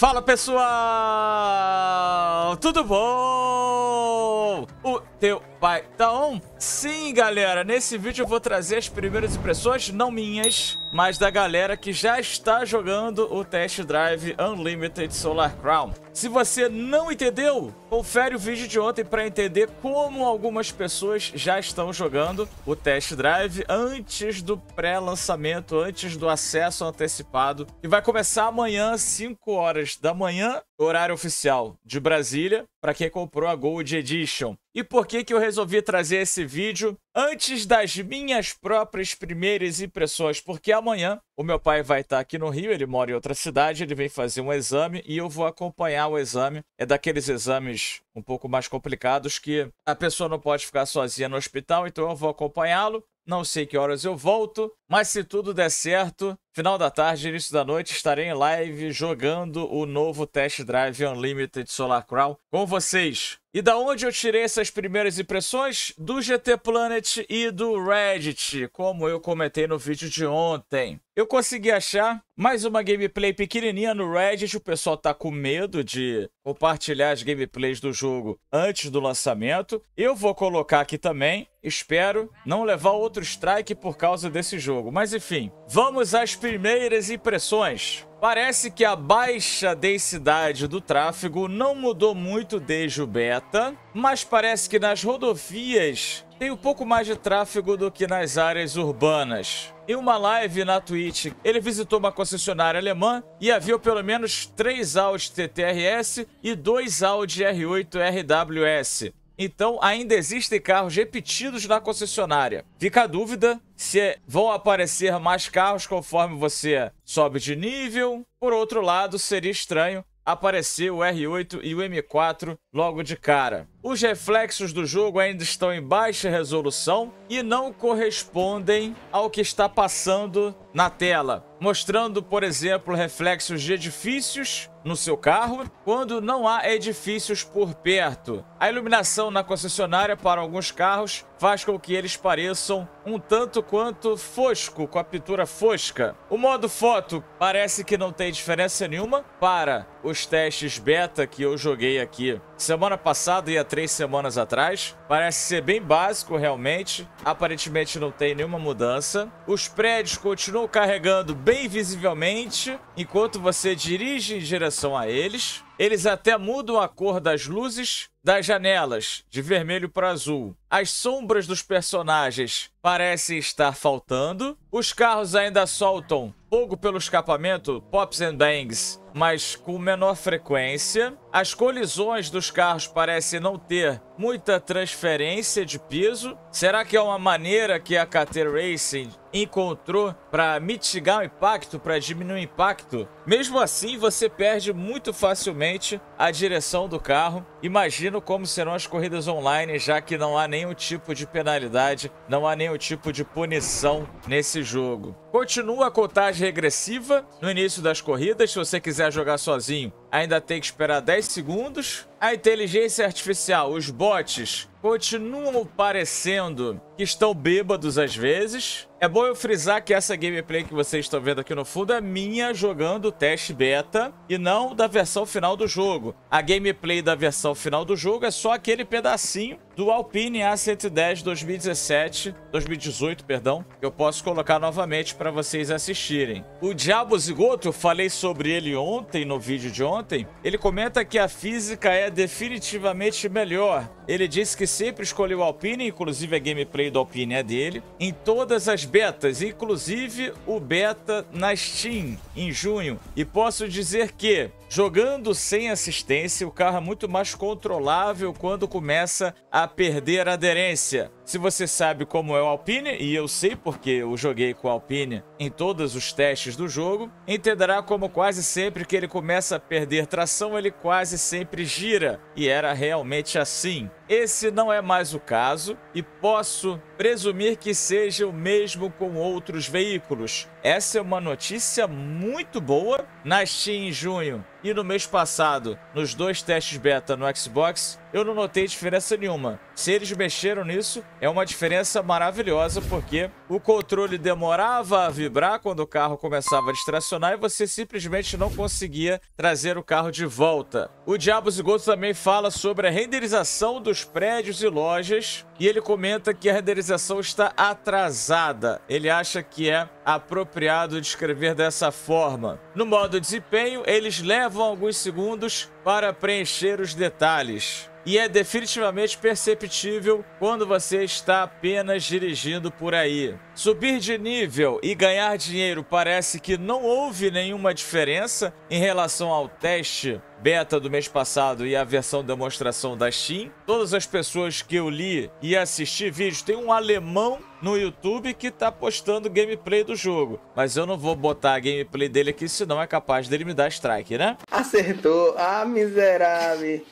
Fala pessoal, tudo bom? O teu pai tá on? Sim, Sim, galera, nesse vídeo eu vou trazer as primeiras impressões, não minhas, mas da galera que já está jogando o Test Drive Unlimited Solar Crown. Se você não entendeu, confere o vídeo de ontem para entender como algumas pessoas já estão jogando o Test Drive antes do pré-lançamento, antes do acesso antecipado, e vai começar amanhã, 5 horas da manhã, horário oficial de Brasília, para quem comprou a Gold Edition. E por que, que eu resolvi trazer esse vídeo? antes das minhas próprias primeiras impressões, porque amanhã o meu pai vai estar aqui no Rio, ele mora em outra cidade, ele vem fazer um exame e eu vou acompanhar o exame. É daqueles exames um pouco mais complicados que a pessoa não pode ficar sozinha no hospital, então eu vou acompanhá-lo. Não sei que horas eu volto, mas se tudo der certo, final da tarde, início da noite, estarei em live jogando o novo Test Drive Unlimited Solar Crown com vocês. E da onde eu tirei essas primeiras impressões? Do GT Planet e do Reddit, como eu comentei no vídeo de ontem. Eu consegui achar mais uma gameplay pequenininha no Reddit, o pessoal tá com medo de compartilhar as gameplays do jogo antes do lançamento. Eu vou colocar aqui também, espero não levar outro strike por causa desse jogo jogo. Mas enfim, vamos às primeiras impressões. Parece que a baixa densidade do tráfego não mudou muito desde o beta, mas parece que nas rodovias tem um pouco mais de tráfego do que nas áreas urbanas. Em uma live na Twitch, ele visitou uma concessionária alemã e havia pelo menos três Audi TTRS e dois Audi R8 RWS. Então ainda existem carros repetidos na concessionária. Fica a dúvida se vão aparecer mais carros conforme você sobe de nível. Por outro lado, seria estranho aparecer o R8 e o M4 logo de cara. Os reflexos do jogo ainda estão em baixa resolução e não correspondem ao que está passando na tela, mostrando, por exemplo, reflexos de edifícios no seu carro quando não há edifícios por perto. A iluminação na concessionária para alguns carros faz com que eles pareçam um tanto quanto fosco, com a pintura fosca. O modo foto parece que não tem diferença nenhuma para os testes beta que eu joguei aqui semana passada e há três semanas atrás. Parece ser bem básico, realmente. Aparentemente não tem nenhuma mudança. Os prédios continuam carregando bem visivelmente enquanto você dirige em direção a eles. Eles até mudam a cor das luzes das janelas, de vermelho para azul. As sombras dos personagens parecem estar faltando. Os carros ainda soltam fogo pelo escapamento, pops and bangs, mas com menor frequência. As colisões dos carros parecem não ter muita transferência de peso. Será que é uma maneira que a KT Racing encontrou para mitigar o impacto, para diminuir o impacto? Mesmo assim, você perde muito facilmente a direção do carro. Imagino como serão as corridas online, já que não há nenhum tipo de penalidade, não há nenhum tipo de punição nesse jogo. Continua a contagem regressiva no início das corridas. Se você quiser jogar sozinho, Ainda tem que esperar 10 segundos. A inteligência artificial, os bots, continuam parecendo que estão bêbados às vezes. É bom eu frisar que essa gameplay que vocês estão vendo aqui no fundo é minha jogando teste beta e não da versão final do jogo. A gameplay da versão final do jogo é só aquele pedacinho do Alpine A110 2017, 2018, perdão, que eu posso colocar novamente para vocês assistirem. O Diabo Zigoto, eu falei sobre ele ontem, no vídeo de ontem, ele comenta que a física é definitivamente melhor. Ele disse que sempre escolheu Alpine, inclusive a gameplay do Alpine é dele, em todas as betas, inclusive o beta na Steam, em junho. E posso dizer que, jogando sem assistência, o carro é muito mais controlável quando começa a perder aderência. Se você sabe como é o Alpine, e eu sei porque eu joguei com o Alpine em todos os testes do jogo, entenderá como quase sempre que ele começa a perder tração, ele quase sempre gira e era realmente assim. Esse não é mais o caso e posso presumir que seja o mesmo com outros veículos. Essa é uma notícia muito boa. Na Steam em junho e no mês passado, nos dois testes beta no Xbox, eu não notei diferença nenhuma. Se eles mexeram nisso, é uma diferença maravilhosa porque o controle demorava a vibrar quando o carro começava a distracionar e você simplesmente não conseguia trazer o carro de volta. O Diabos e Goto também fala sobre a renderização dos prédios e lojas e ele comenta que a renderização está atrasada. Ele acha que é apropriado descrever dessa forma. No modo desempenho, eles levam alguns segundos para preencher os detalhes e é definitivamente perceptível quando você está apenas dirigindo por aí. Subir de nível e ganhar dinheiro parece que não houve nenhuma diferença em relação ao teste beta do mês passado e a versão demonstração da Steam. Todas as pessoas que eu li e assisti vídeos, tem um alemão no YouTube que tá postando gameplay do jogo. Mas eu não vou botar a gameplay dele aqui, senão é capaz dele me dar strike, né? Acertou. Ah, miserável.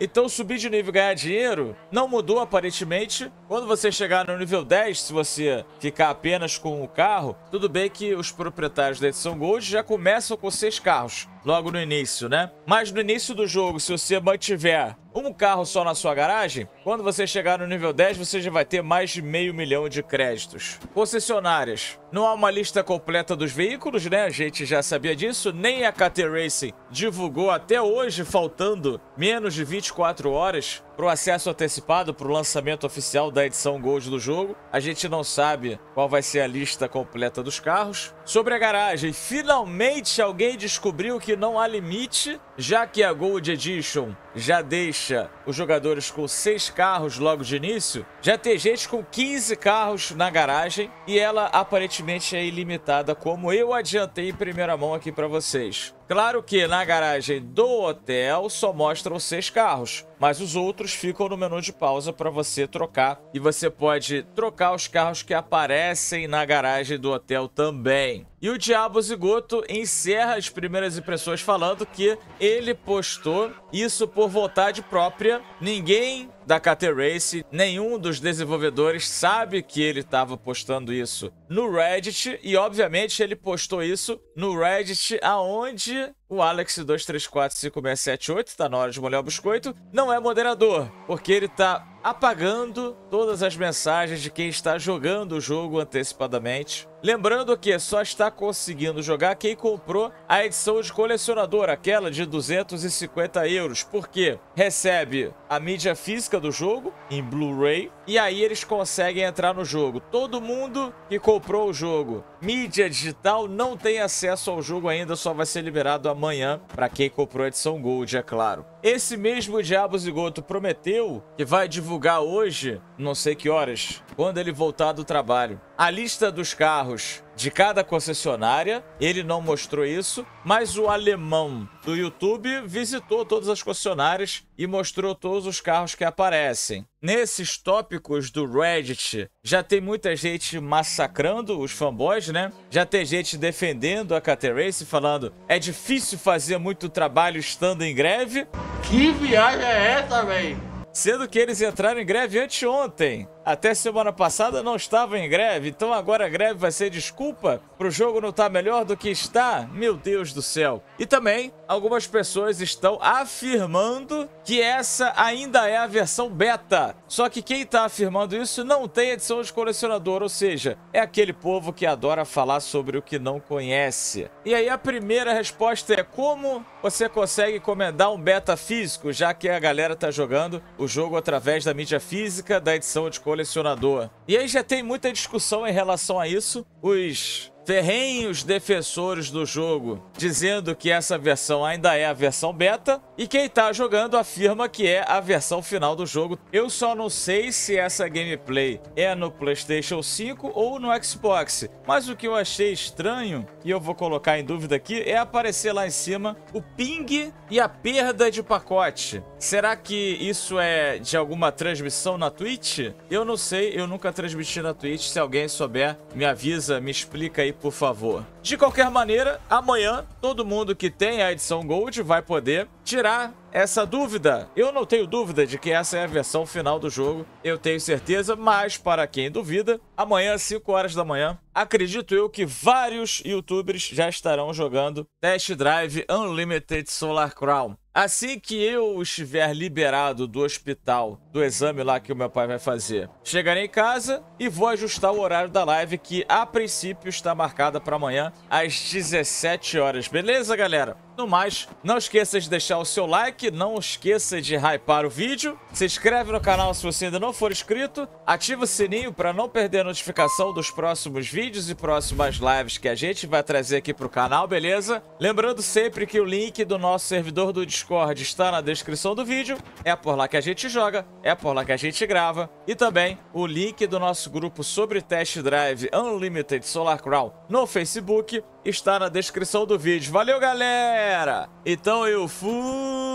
Então subir de nível e ganhar dinheiro não mudou aparentemente. Quando você chegar no nível 10, se você ficar apenas com o carro, tudo bem que os proprietários da edição Gold já começam com seis carros logo no início, né? Mas no início do jogo, se você mantiver um carro só na sua garagem, quando você chegar no nível 10, você já vai ter mais de meio milhão de créditos. Concessionárias. Não há uma lista completa dos veículos, né? A gente já sabia disso. Nem a KT Racing divulgou até hoje, faltando menos de 24 horas para o acesso antecipado, para o lançamento oficial da edição Gold do jogo. A gente não sabe qual vai ser a lista completa dos carros. Sobre a garagem, finalmente alguém descobriu que não há limite, já que a Gold Edition já deixa os jogadores com seis carros logo de início, já tem gente com 15 carros na garagem e ela aparentemente é ilimitada, como eu adiantei em primeira mão aqui para vocês. Claro que na garagem do hotel só mostram seis carros, mas os outros ficam no menu de pausa para você trocar. E você pode trocar os carros que aparecem na garagem do hotel também. E o Diabo Zigoto encerra as primeiras impressões falando que ele postou isso por vontade própria. Ninguém da KT Race, nenhum dos desenvolvedores sabe que ele estava postando isso no Reddit e obviamente ele postou isso no Reddit aonde o Alex2345678, tá na hora de molhar o biscoito, não é moderador, porque ele tá apagando todas as mensagens de quem está jogando o jogo antecipadamente Lembrando que só está conseguindo jogar quem comprou a edição de colecionador, aquela de 250 euros, porque recebe a mídia física do jogo em Blu-ray e aí eles conseguem entrar no jogo. Todo mundo que comprou o jogo, mídia digital, não tem acesso ao jogo ainda, só vai ser liberado amanhã para quem comprou a edição Gold, é claro. Esse mesmo Diabo Zigoto prometeu que vai divulgar hoje, não sei que horas, quando ele voltar do trabalho a lista dos carros de cada concessionária. Ele não mostrou isso, mas o alemão do YouTube visitou todas as concessionárias e mostrou todos os carros que aparecem. Nesses tópicos do Reddit, já tem muita gente massacrando os fanboys, né? Já tem gente defendendo a Caterace falando é difícil fazer muito trabalho estando em greve. Que viagem é essa, velho? Sendo que eles entraram em greve anteontem. Até semana passada não estavam em greve, então agora a greve vai ser desculpa para o jogo não estar tá melhor do que está? Meu Deus do céu. E também, algumas pessoas estão afirmando que essa ainda é a versão beta. Só que quem está afirmando isso não tem edição de colecionador, ou seja, é aquele povo que adora falar sobre o que não conhece. E aí a primeira resposta é como você consegue encomendar um beta físico, já que a galera está jogando o jogo através da mídia física da edição de colecionador. E aí já tem muita discussão em relação a isso. Os ferrenhos defensores do jogo, dizendo que essa versão ainda é a versão beta, e quem está jogando afirma que é a versão final do jogo. Eu só não sei se essa gameplay é no PlayStation 5 ou no Xbox, mas o que eu achei estranho, e eu vou colocar em dúvida aqui, é aparecer lá em cima o ping e a perda de pacote. Será que isso é de alguma transmissão na Twitch? Eu não sei, eu nunca transmiti na Twitch. Se alguém souber, me avisa, me explica aí por favor. De qualquer maneira, amanhã todo mundo que tem a edição Gold vai poder tirar essa dúvida. Eu não tenho dúvida de que essa é a versão final do jogo, eu tenho certeza, mas para quem duvida, amanhã às 5 horas da manhã, acredito eu que vários youtubers já estarão jogando Test Drive Unlimited Solar Crown. Assim que eu estiver liberado do hospital, do exame lá que o meu pai vai fazer, chegarei em casa e vou ajustar o horário da live que a princípio está marcada para amanhã às 17 horas. Beleza, galera? No mais, não esqueça de deixar o seu like, não esqueça de hypar o vídeo, se inscreve no canal se você ainda não for inscrito, ativa o sininho para não perder a notificação dos próximos vídeos e próximas lives que a gente vai trazer aqui para o canal, beleza? Lembrando sempre que o link do nosso servidor do Discord está na descrição do vídeo, é por lá que a gente joga, é por lá que a gente grava, e também o link do nosso grupo sobre test drive Unlimited Solar Crown no Facebook está na descrição do vídeo. Valeu, galera! galera. Então eu fui.